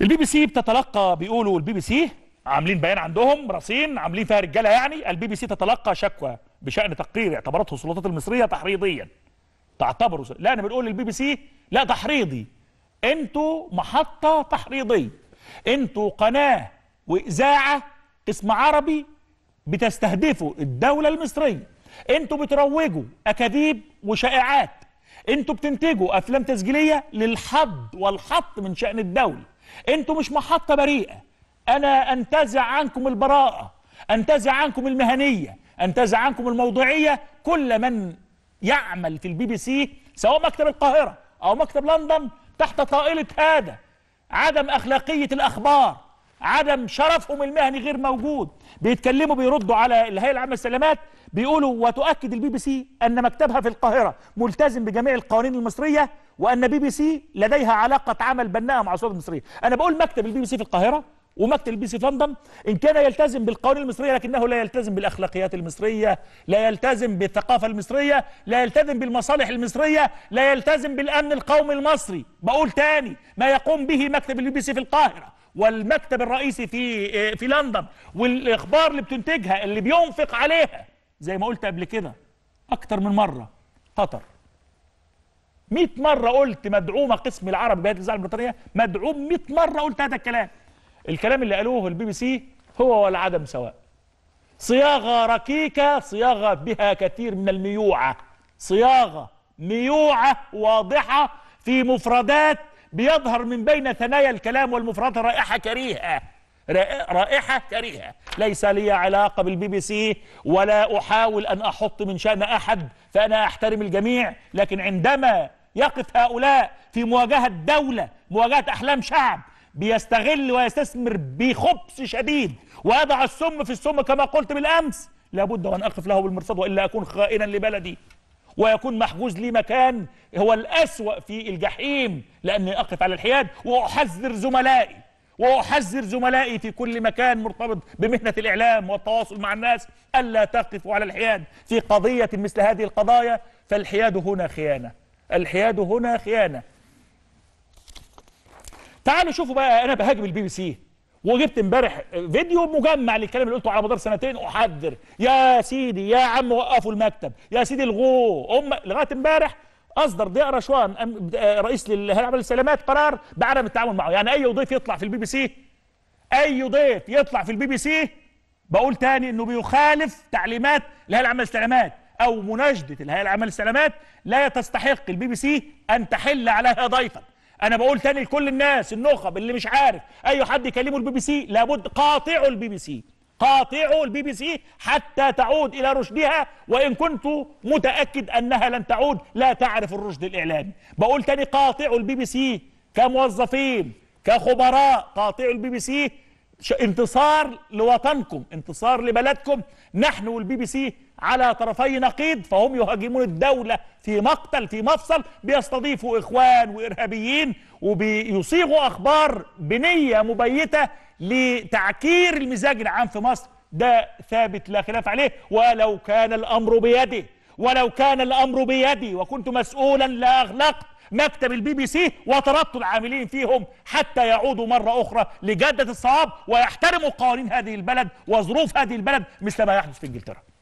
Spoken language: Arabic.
البي بي سي بتتلقى بيقولوا البي بي سي عاملين بيان عندهم راسين عاملين فيها رجاله يعني البي بي سي تتلقى شكوى بشان تقرير اعتبرته السلطات المصريه تحريضيا تعتبره لا انا بنقول للبي بي سي لا تحريضي انتوا محطه تحريضيه انتوا قناه واذاعه اسم عربي بتستهدفوا الدوله المصريه انتوا بتروجوا اكاذيب وشائعات انتوا بتنتجوا افلام تسجيليه للحد والحط من شان الدوله انتوا مش محطة بريئة انا انتزع عنكم البراءة انتزع عنكم المهنية انتزع عنكم الموضوعية كل من يعمل في البي بي سي سواء مكتب القاهرة او مكتب لندن تحت طائلة هذا عدم اخلاقية الاخبار عدم شرفهم المهني غير موجود بيتكلموا بيردوا على الهيئه العامه للسلامات بيقولوا وتؤكد البي بي سي ان مكتبها في القاهره ملتزم بجميع القوانين المصريه وان بي بي سي لديها علاقه عمل بناءه مع السلطات المصريه انا بقول مكتب البي بي سي في القاهره ومكتب البي سي في لندن ان كان يلتزم بالقوانين المصريه لكنه لا يلتزم بالاخلاقيات المصريه، لا يلتزم بالثقافه المصريه، لا يلتزم بالمصالح المصريه، لا يلتزم بالامن القومي المصري، بقول تاني ما يقوم به مكتب البي بي سي في القاهره والمكتب الرئيسي في آه، في لندن والاخبار اللي بتنتجها اللي بينفق عليها زي ما قلت قبل كده اكتر من مره قطر 100 مره قلت مدعومه قسم العربي بهذه الاذاعه البريطانيه مدعوم 100 مره قلت هذا الكلام الكلام اللي قالوه البي بي سي هو والعدم سواء صياغه ركيكه صياغه بها كثير من الميوعه صياغه ميوعه واضحه في مفردات بيظهر من بين ثنايا الكلام والمفردات رائحة كريهة رائحة كريهة ليس لي علاقة بالبي بي سي ولا أحاول أن أحط من شأن أحد فأنا أحترم الجميع لكن عندما يقف هؤلاء في مواجهة دولة مواجهة أحلام شعب بيستغل ويستثمر بخبث شديد ويضع السم في السم كما قلت بالأمس لابد وأن أقف له بالمرصاد وإلا أكون خائنا لبلدي ويكون محجوز لي مكان هو الأسوأ في الجحيم لأني أقف على الحياد وأحذر زملائي وأحذر زملائي في كل مكان مرتبط بمهنة الإعلام والتواصل مع الناس ألا تقفوا على الحياد في قضية مثل هذه القضايا فالحياد هنا خيانة الحياد هنا خيانة تعالوا شوفوا بقى أنا بهاجم البي بي سي وجبت امبارح فيديو مجمع للكلام اللي قلته على مدار سنتين احذر يا سيدي يا عم وقفوا المكتب يا سيدي الغو ام لغايه امبارح اصدر ضياء رشوان آه، رئيس الهيئه للسلامات قرار بعدم التعامل معه يعني اي ضيف يطلع في البي بي سي اي ضيف يطلع في البي بي سي بقول تاني انه بيخالف تعليمات الهيئه العامه للسلامات او مناشده الهيئه العامه للسلامات لا تستحق البي بي سي ان تحل عليها ضيفا انا بقول تاني لكل الناس النخب اللي مش عارف اي حد يكلمه البي بي سي لابد قاطعوا البي بي سي قاطعوا البي بي سي حتى تعود الى رشدها وان كنت متاكد انها لن تعود لا تعرف الرشد الاعلامي بقول تاني قاطعوا البي بي سي كموظفين كخبراء قاطعوا البي بي سي انتصار لوطنكم انتصار لبلدكم نحن والبي بي سي على طرفي نقيض فهم يهاجمون الدولة في مقتل في مفصل بيستضيفوا إخوان وإرهابيين وبيصيغوا أخبار بنية مبيتة لتعكير المزاج العام في مصر ده ثابت لا خلاف عليه ولو كان الأمر بيدي ولو كان الأمر بيدي وكنت مسؤولا لأغلقت مكتب البي بي سي وطردت العاملين فيهم حتى يعودوا مرة أخرى لجدة الصواب ويحترموا قوانين هذه البلد وظروف هذه البلد مثل ما يحدث في إنجلترا